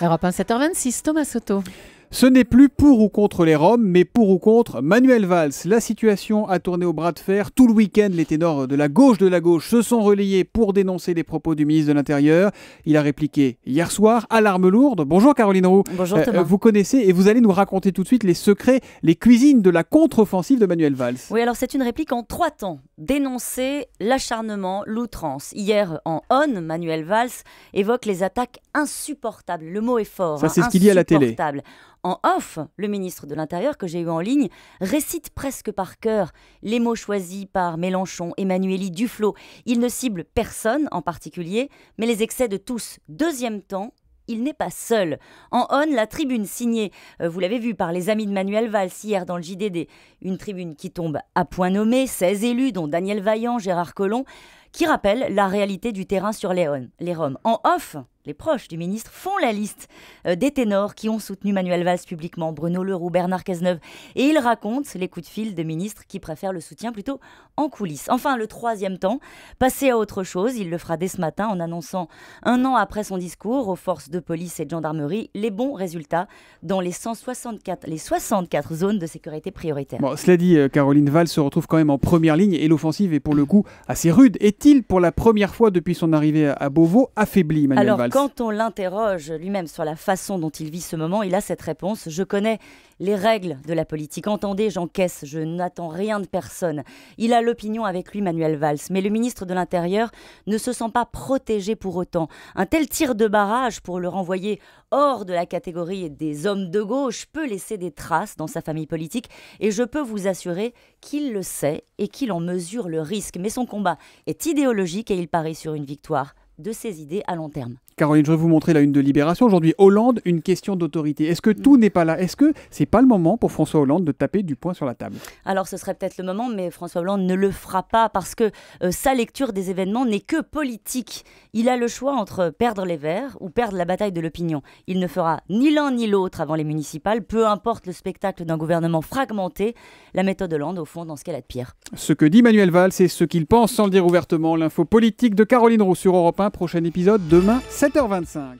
Europe 1, 7h26, Thomas Soto. Ce n'est plus pour ou contre les Roms, mais pour ou contre Manuel Valls. La situation a tourné au bras de fer. Tout le week-end, les ténors de la gauche de la gauche se sont relayés pour dénoncer les propos du ministre de l'Intérieur. Il a répliqué hier soir, l'arme lourde. Bonjour Caroline Roux. Bonjour euh, vous connaissez et vous allez nous raconter tout de suite les secrets, les cuisines de la contre-offensive de Manuel Valls. Oui, alors c'est une réplique en trois temps. Dénoncer l'acharnement, l'outrance. Hier, en ON, Manuel Valls évoque les attaques insupportables. Le mot est fort. Ça, hein, c'est ce qu'il dit à la télé en off le ministre de l'Intérieur que j'ai eu en ligne récite presque par cœur les mots choisis par Mélenchon, Emmanueli, Duflo. Il ne cible personne en particulier, mais les excès de tous. Deuxième temps, il n'est pas seul. En on, la tribune signée, euh, vous l'avez vu, par les amis de Manuel Valls hier dans le JDD, une tribune qui tombe à point nommé, 16 élus, dont Daniel Vaillant, Gérard Collomb, qui rappelle la réalité du terrain sur les, les Roms. En off, les proches du ministre font la liste euh, des ténors qui ont soutenu Manuel Valls publiquement, Bruno Leroux, Bernard Cazeneuve, et il raconte les coups de fil de ministres qui préfèrent le soutien plutôt en coulisses. Enfin, le troisième temps, passer à autre chose, il le fera dès ce matin en annonçant un an après son discours aux forces de police et de gendarmerie les bons résultats dans les 164, les 64 zones de sécurité prioritaire. Bon, cela dit, euh, Caroline Valls se retrouve quand même en première ligne et l'offensive est pour le coup assez rude et est-il pour la première fois depuis son arrivée à Beauvau affaibli, Manuel Alors, quand on l'interroge lui-même sur la façon dont il vit ce moment, il a cette réponse Je connais les règles de la politique. Entendez, j'encaisse, je n'attends rien de personne. Il a l'opinion avec lui, Manuel Valls, mais le ministre de l'Intérieur ne se sent pas protégé pour autant. Un tel tir de barrage pour le renvoyer hors de la catégorie des hommes de gauche peut laisser des traces dans sa famille politique et je peux vous assurer qu'il le sait et qu'il en mesure le risque. Mais son combat est idéologique et il parie sur une victoire de ses idées à long terme. Caroline, je vais vous montrer la une de Libération. Aujourd'hui, Hollande, une question d'autorité. Est-ce que tout n'est pas là Est-ce que c'est pas le moment pour François Hollande de taper du poing sur la table Alors, ce serait peut-être le moment, mais François Hollande ne le fera pas parce que euh, sa lecture des événements n'est que politique. Il a le choix entre perdre les Verts ou perdre la bataille de l'opinion. Il ne fera ni l'un ni l'autre avant les municipales, peu importe le spectacle d'un gouvernement fragmenté. La méthode Hollande, au fond, dans ce qu'elle a de pire. Ce que dit Manuel Valls, c'est ce qu'il pense sans le dire ouvertement. L'info politique de Caroline Roux sur prochain épisode demain 7h25.